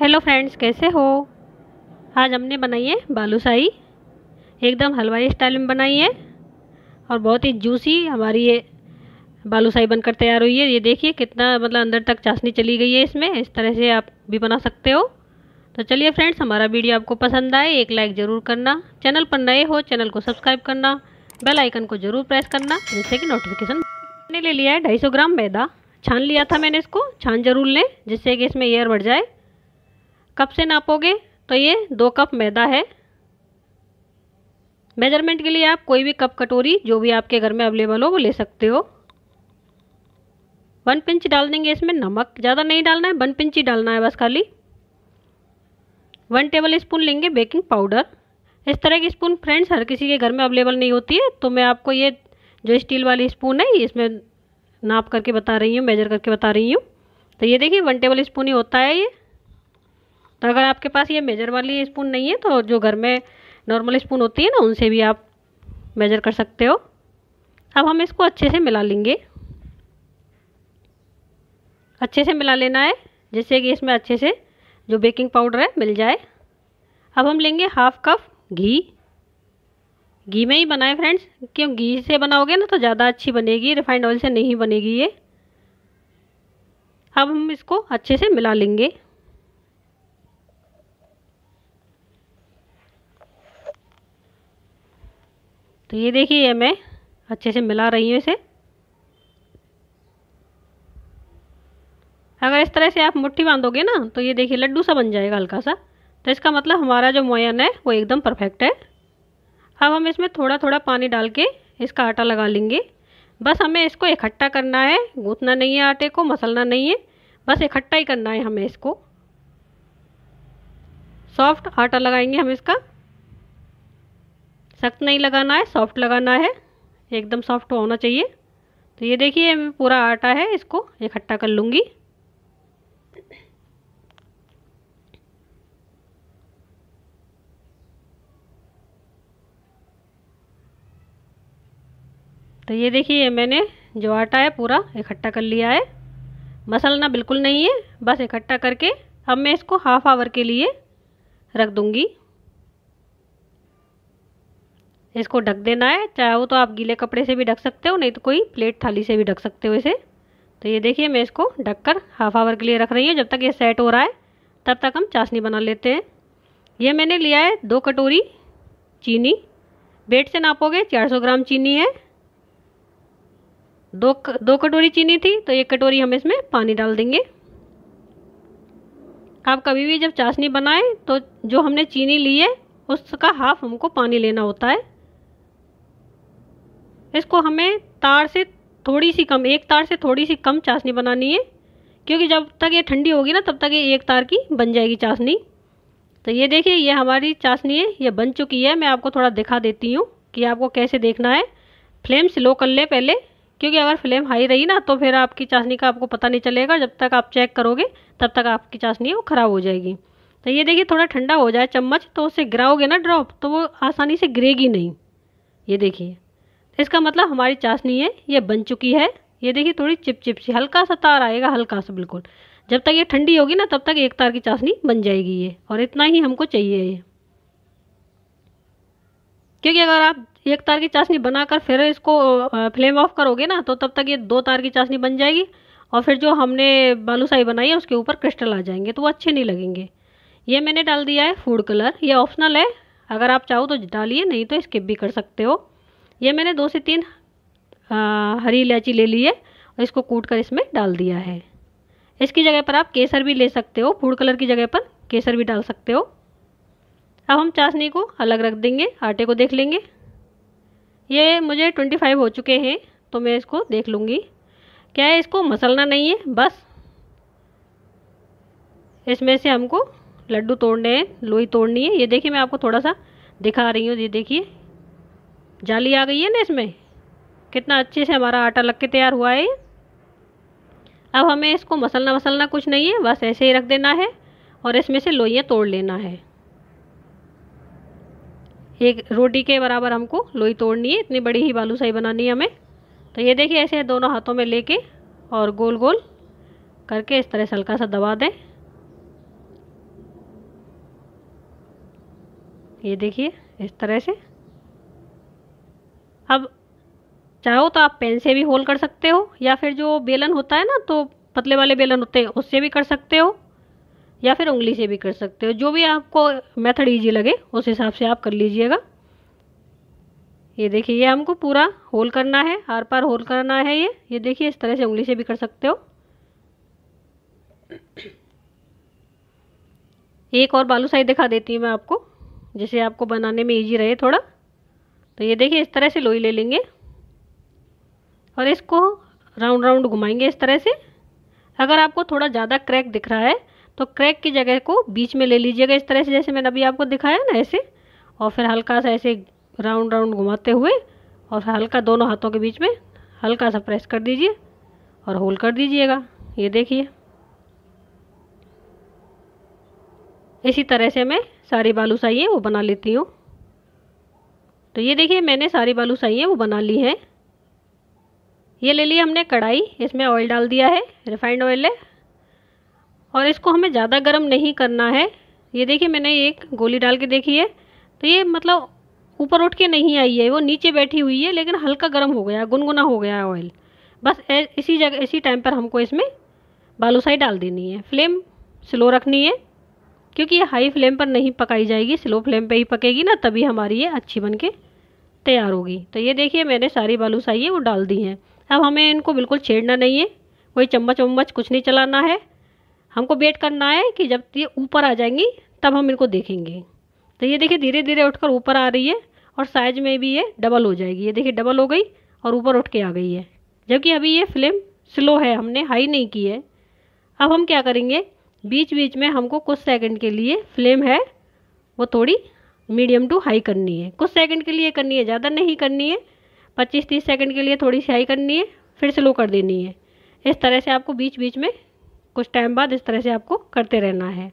hello friends कैसे हो आज हमने बनाई है बालूशाही एकदम हलवाई स्टाइल में बनाई है और बहुत ही जूसी हमारी ये बालूशाही बनकर तैयार हुई है ये देखिए कितना मतलब अंदर तक चाशनी चली गई है इसमें इस तरह से आप भी बना सकते हो तो चलिए फ्रेंड्स हमारा वीडियो आपको पसंद आए एक लाइक ज़रूर करना चैनल पर नए हो चैनल को सब्सक्राइब करना बेल आइकन को ज़रूर प्रेस करना जिससे कि नोटिफिकेशन मैंने ले लिया है 250 ग्राम मैदा छान लिया था मैंने इसको छान जरूर लें जिससे कि इसमें एयर बढ़ जाए कप से नापोगे तो ये दो कप मैदा है मेजरमेंट के लिए आप कोई भी कप कटोरी जो भी आपके घर में अवेलेबल हो वो ले सकते हो वन पिंच डाल देंगे इसमें नमक ज़्यादा नहीं डालना है वन पिंच ही डालना है बस खाली वन टेबल स्पून लेंगे बेकिंग पाउडर इस तरह की स्पून फ्रेंड्स हर किसी के घर में अवेलेबल नहीं होती है तो मैं आपको ये जो स्टील वाली स्पून है इसमें नाप करके बता रही हूँ मेजर करके बता रही हूँ तो ये देखिए वन टेबल स्पून ही होता है ये तो अगर आपके पास ये मेजर वाली स्पून नहीं है तो जो घर में नॉर्मल स्पून होती है ना उनसे भी आप मेजर कर सकते हो अब हम इसको अच्छे से मिला लेंगे अच्छे से मिला लेना है जिससे कि इसमें अच्छे से जो बेकिंग पाउडर है मिल जाए अब हम लेंगे हाफ कप घी घी में ही बनाए फ्रेंड्स क्यों घी से बनाओगे ना तो ज़्यादा अच्छी बनेगी रिफाइंड ऑयल से नहीं बनेगी ये अब हम इसको अच्छे से मिला लेंगे तो ये देखिए मैं अच्छे से मिला रही हूँ इसे अगर इस तरह से आप मुट्ठी बांधोगे ना तो ये देखिए लड्डू सा बन जाएगा हल्का सा तो इसका मतलब हमारा जो मोयन है वो एकदम परफेक्ट है अब हम इसमें थोड़ा थोड़ा पानी डाल के इसका आटा लगा लेंगे बस हमें इसको इकट्ठा करना है गूंथना नहीं है आटे को मसलना नहीं है बस इकट्ठा ही करना है हमें इसको सॉफ्ट आटा लगाएंगे हम इसका सख्त नहीं लगाना है सॉफ्ट लगाना है एकदम सॉफ्ट होना चाहिए तो ये देखिए पूरा आटा है इसको इकट्ठा कर लूँगी तो ये देखिए मैंने जो आटा है पूरा इकट्ठा कर लिया है मसलना बिल्कुल नहीं है बस इकट्ठा करके अब मैं इसको हाफ आवर के लिए रख दूँगी इसको ढक देना है चाहे वो तो आप गीले कपड़े से भी ढक सकते हो नहीं तो कोई प्लेट थाली से भी ढक सकते हो इसे तो ये देखिए मैं इसको ढक कर हाफ आवर के लिए रख रही हूँ जब तक ये सेट हो रहा है तब तक हम चाशनी बना लेते हैं ये मैंने लिया है दो कटोरी चीनी वेट से नापोगे 400 ग्राम चीनी है दो दो कटोरी चीनी थी तो एक कटोरी हम इसमें पानी डाल देंगे आप कभी भी जब चाशनी बनाएं तो जो हमने चीनी ली है उसका हाफ हमको पानी लेना होता है इसको हमें तार से थोड़ी सी कम एक तार से थोड़ी सी कम चाशनी बनानी है क्योंकि जब तक ये ठंडी होगी ना तब तक ये एक तार की बन जाएगी चाशनी तो ये देखिए ये हमारी चाशनी है ये बन चुकी है मैं आपको थोड़ा दिखा देती हूँ कि आपको कैसे देखना है फ्लेम स्लो कर ले पहले क्योंकि अगर फ्लेम हाई रही ना तो फिर आपकी चाशनी का आपको पता नहीं चलेगा जब तक आप चेक करोगे तब तक आपकी चाशनी वो ख़राब हो जाएगी तो ये देखिए थोड़ा ठंडा हो जाए चम्मच तो उसे गिराओगे ना ड्रॉप तो वो आसानी से गिरेगी नहीं ये देखिए इसका मतलब हमारी चाशनी है ये बन चुकी है ये देखिए थोड़ी चिपचिप सी हल्का सा तार आएगा हल्का सा बिल्कुल जब तक ये ठंडी होगी ना तब तक एक तार की चाशनी बन जाएगी ये और इतना ही हमको चाहिए ये क्योंकि अगर आप एक तार की चाशनी बनाकर फिर इसको फ्लेम ऑफ करोगे ना तो तब तक ये दो तार की चाशनी बन जाएगी और फिर जो हमने बालूसाई बनाई है उसके ऊपर क्रिस्टल आ जाएंगे तो वो अच्छे नहीं लगेंगे ये मैंने डाल दिया है फूड कलर ये ऑप्शनल है अगर आप चाहो तो डालिए नहीं तो स्किप भी कर सकते हो ये मैंने दो से तीन हरी इलायची ले ली है और इसको कूट कर इसमें डाल दिया है इसकी जगह पर आप केसर भी ले सकते हो फूड कलर की जगह पर केसर भी डाल सकते हो अब हम चाशनी को अलग रख देंगे आटे को देख लेंगे ये मुझे ट्वेंटी फाइव हो चुके हैं तो मैं इसको देख लूँगी क्या है इसको मसलना नहीं है बस इसमें से हमको लड्डू तोड़ने हैं लोई तोड़नी है ये देखिए मैं आपको थोड़ा सा दिखा रही हूँ ये देखिए जाली आ गई है ना इसमें कितना अच्छे से हमारा आटा लग के तैयार हुआ है अब हमें इसको मसलना मसलना कुछ नहीं है बस ऐसे ही रख देना है और इसमें से लोइयाँ तोड़ लेना है एक रोटी के बराबर हमको लोई तोड़नी है इतनी बड़ी ही बालू बालूसाही बनानी है हमें तो ये देखिए ऐसे दोनों हाथों में लेके और गोल गोल करके इस तरह से हल्का सा दबा दें ये देखिए इस तरह से अब चाहो तो आप पेन से भी होल कर सकते हो या फिर जो बेलन होता है ना तो पतले वाले बेलन होते हैं उससे भी कर सकते हो या फिर उंगली से भी कर सकते हो जो भी आपको मेथड ईजी लगे उस हिसाब से आप कर लीजिएगा ये देखिए ये हमको पूरा होल करना है आर पार होल करना है ये ये देखिए इस तरह से उंगली से भी कर सकते हो एक और बालू साइड दिखा देती हूँ मैं आपको जिसे आपको बनाने में ईजी रहे थोड़ा तो ये देखिए इस तरह से लोई ले लेंगे और इसको राउंड राउंड घुमाएंगे इस तरह से अगर आपको थोड़ा ज़्यादा क्रैक दिख रहा है तो क्रैक की जगह को बीच में ले लीजिएगा इस तरह से जैसे मैंने अभी आपको दिखाया ना ऐसे और फिर हल्का सा ऐसे राउंड राउंड घुमाते हुए और हल्का दोनों हाथों के बीच में हल्का सा प्रेस कर दीजिए और होल कर दीजिएगा ये देखिए इसी तरह से मैं सारी बालूसाइए वो बना लेती हूँ तो ये देखिए मैंने सारी बालूसाई है वो बना ली है ये ले ली हमने कढ़ाई इसमें ऑयल डाल दिया है रिफाइंड ऑयल है और इसको हमें ज़्यादा गर्म नहीं करना है ये देखिए मैंने एक गोली डाल के देखी है तो ये मतलब ऊपर उठ के नहीं आई है वो नीचे बैठी हुई है लेकिन हल्का गर्म हो गया गुनगुना हो गया है ऑयल बस इसी जगह इसी टाइम पर हमको इसमें बालूसाई डाल देनी है फ्लेम स्लो रखनी है क्योंकि ये हाई फ्लेम पर नहीं पकाई जाएगी स्लो फ्लेम पे ही पकेगी ना तभी हमारी ये अच्छी बन के तैयार होगी तो ये देखिए मैंने सारी बालूसाही है वो डाल दी हैं अब हमें इनको बिल्कुल छेड़ना नहीं है कोई चम्मच वम्मच कुछ नहीं चलाना है हमको वेट करना है कि जब ये ऊपर आ जाएंगी तब हम इनको देखेंगे तो ये देखिए धीरे धीरे उठकर ऊपर आ रही है और साइज में भी ये डबल हो जाएगी ये देखिए डबल हो गई और ऊपर उठ के आ गई है जबकि अभी ये फ्लेम स्लो है हमने हाई नहीं की है अब हम क्या करेंगे बीच बीच में हमको कुछ सेकंड के लिए फ्लेम है वो थोड़ी मीडियम टू हाई करनी है कुछ सेकंड के लिए करनी है ज़्यादा नहीं करनी है पच्चीस तीस सेकंड के लिए थोड़ी सी हाई करनी है फिर स्लो कर देनी है इस तरह से आपको बीच बीच में कुछ टाइम बाद इस तरह से आपको करते रहना है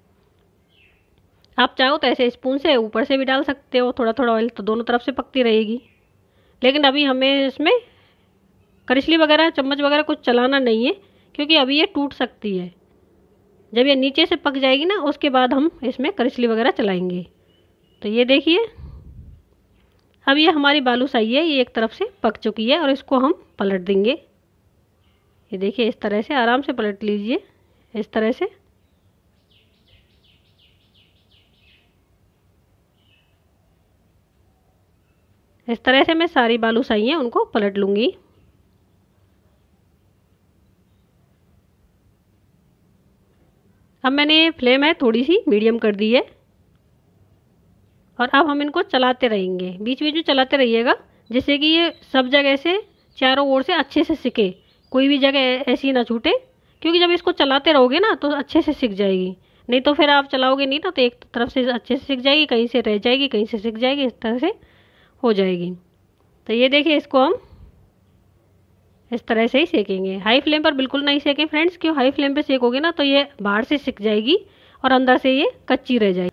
आप चाहो तो ऐसे स्पून से ऊपर से भी डाल सकते हो थोड़ा थोड़ा ऑयल तो दोनों तरफ से पकती रहेगी लेकिन अभी हमें इसमें करिश्ली वगैरह चम्मच वगैरह कुछ चलाना नहीं है क्योंकि अभी ये टूट सकती है जब ये नीचे से पक जाएगी ना उसके बाद हम इसमें करिश्ली वगैरह चलाएंगे तो ये देखिए अब ये हमारी बालूसाही है ये एक तरफ से पक चुकी है और इसको हम पलट देंगे ये देखिए इस तरह से आराम से पलट लीजिए इस तरह से इस तरह से मैं सारी बालूसाही हैं उनको पलट लूँगी अब मैंने फ्लेम है थोड़ी सी मीडियम कर दी है और अब हम इनको चलाते रहेंगे बीच बीच में चलाते रहिएगा जैसे कि ये सब जगह से चारों ओर से अच्छे से सीखे कोई भी जगह ऐसी ना छूटे क्योंकि जब इसको चलाते रहोगे ना तो अच्छे से सीख जाएगी नहीं तो फिर आप चलाओगे नहीं ना तो एक तरफ से अच्छे से सीख जाएगी कहीं से रह जाएगी कहीं से सीख जाएगी इस तरह से हो जाएगी तो ये देखिए इसको हम इस तरह से ही सेकेंगे हाई फ्लेम पर बिल्कुल नहीं सेकें फ्रेंड्स क्यों हाई फ्लेम पर सेकोगे ना तो ये बाहर से सीख जाएगी और अंदर से ये कच्ची रह जाएगी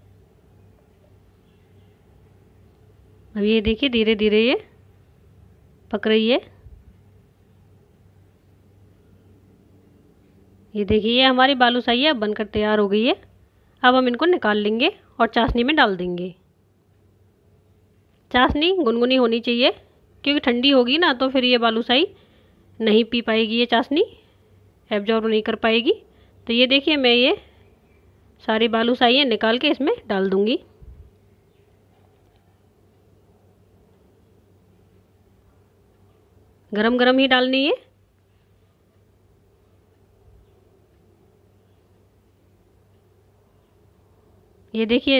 अब ये देखिए धीरे धीरे ये पक रही है ये देखिए ये हमारी बालूशाही अब बनकर तैयार हो गई है अब हम इनको निकाल लेंगे और चाशनी में डाल देंगे चाशनी गुनगुनी होनी चाहिए क्योंकि ठंडी होगी ना तो फिर ये बालू साई नहीं पी पाएगी ये चाशनी एब्जॉर्व नहीं कर पाएगी तो ये देखिए मैं ये सारी साइयाँ निकाल के इसमें डाल दूँगी गरम गरम ही डालनी है ये देखिए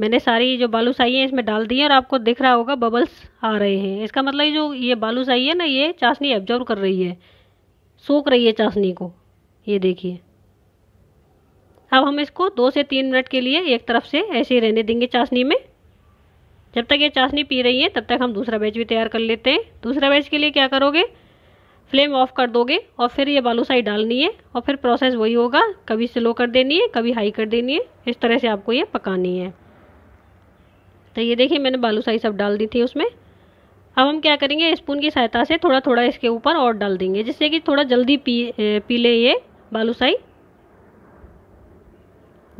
मैंने सारी जो साई है इसमें डाल दी है और आपको दिख रहा होगा बबल्स आ रहे हैं इसका मतलब ये जो ये साई है ना ये चाशनी एब्जॉर्व कर रही है सूख रही है चाशनी को ये देखिए अब हम इसको दो से तीन मिनट के लिए एक तरफ से ऐसे ही रहने देंगे चाशनी में जब तक ये चाशनी पी रही है तब तक हम दूसरा बैच भी तैयार कर लेते हैं दूसरा बैच के लिए क्या करोगे फ्लेम ऑफ कर दोगे और फिर ये बालूसाई डालनी है और फिर प्रोसेस वही होगा कभी स्लो कर देनी है कभी हाई कर देनी है इस तरह से आपको ये पकानी है तो ये देखिए मैंने बालूसाई सब डाल दी थी उसमें अब हम क्या करेंगे स्पून की सहायता से थोड़ा थोड़ा इसके ऊपर और डाल देंगे जिससे कि थोड़ा जल्दी पी पी लें ये बालूसाई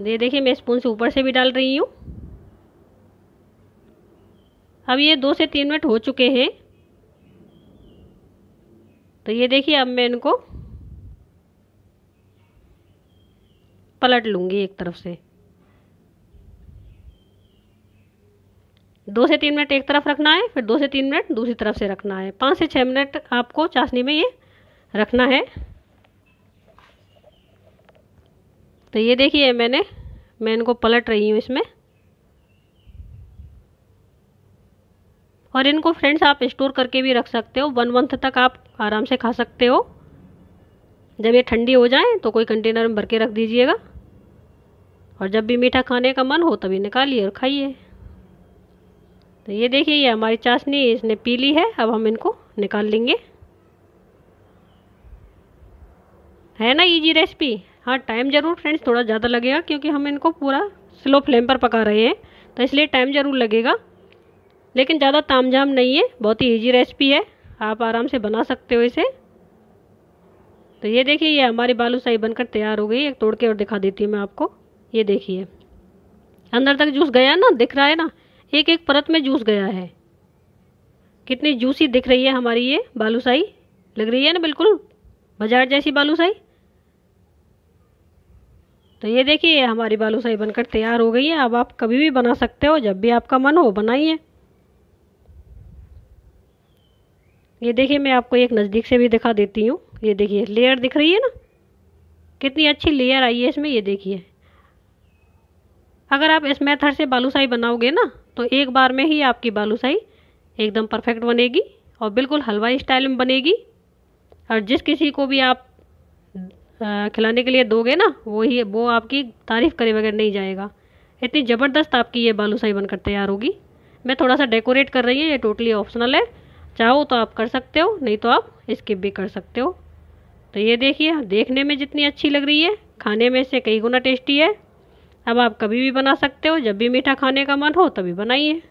ये देखिए मैं स्पून से ऊपर से भी डाल रही हूँ अब ये दो से तीन मिनट हो चुके हैं तो ये देखिए अब मैं इनको पलट लूँगी एक तरफ से दो से तीन मिनट एक तरफ रखना है फिर दो से तीन मिनट दूसरी तरफ से रखना है पाँच से छः मिनट आपको चाशनी में ये रखना है तो ये देखिए मैंने मैं इनको पलट रही हूँ इसमें और इनको फ्रेंड्स आप स्टोर करके भी रख सकते हो वन मंथ तक आप आराम से खा सकते हो जब ये ठंडी हो जाए तो कोई कंटेनर में भर के रख दीजिएगा और जब भी मीठा खाने का मन हो तभी निकालिए और खाइए तो ये देखिए ये हमारी चाशनी इसने पी ली है अब हम इनको निकाल लेंगे है ना इजी रेसिपी हाँ टाइम ज़रूर फ्रेंड्स थोड़ा ज़्यादा लगेगा क्योंकि हम इनको पूरा स्लो फ्लेम पर पका रहे हैं तो इसलिए टाइम ज़रूर लगेगा लेकिन ज़्यादा तामझाम नहीं है बहुत ही ईजी रेसिपी है आप आराम से बना सकते हो इसे तो ये देखिए ये हमारी बालूशाही बनकर तैयार हो गई एक तोड़ के और दिखा देती हूँ मैं आपको ये देखिए अंदर तक जूस गया ना दिख रहा है ना एक एक परत में जूस गया है कितनी जूसी दिख रही है हमारी ये बालूशाही लग रही है ना बिल्कुल बाजार जैसी बालूशाही तो ये देखिए हमारी बालूशाही बनकर तैयार हो गई है अब आप कभी भी बना सकते हो जब भी आपका मन हो बनाइए ये देखिए मैं आपको एक नज़दीक से भी दिखा देती हूँ ये देखिए लेयर दिख रही है ना कितनी अच्छी लेयर आई है इसमें ये देखिए अगर आप इस मेथड से बालूसाई बनाओगे ना तो एक बार में ही आपकी बालूसाई एकदम परफेक्ट बनेगी और बिल्कुल हलवाई स्टाइल में बनेगी और जिस किसी को भी आप खिलाने के लिए दोगे ना वो ही वो आपकी तारीफ़ करे बगैर नहीं जाएगा इतनी ज़बरदस्त आपकी ये बालूसाई बनकर तैयार होगी मैं थोड़ा सा डेकोरेट कर रही हूँ ये टोटली ऑप्शनल है चाहो तो आप कर सकते हो नहीं तो आप स्किप भी कर सकते हो तो ये देखिए देखने में जितनी अच्छी लग रही है खाने में से कई गुना टेस्टी है अब आप कभी भी बना सकते हो जब भी मीठा खाने का मन हो तभी बनाइए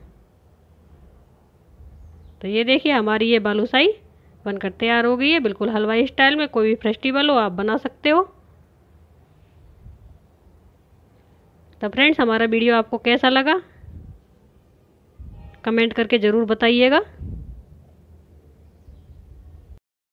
तो ये देखिए हमारी ये बालूसाई बनकर तैयार हो गई है बिल्कुल हलवाई स्टाइल में कोई भी फेस्टिवल हो आप बना सकते हो तो फ्रेंड्स हमारा वीडियो आपको कैसा लगा कमेंट करके ज़रूर बताइएगा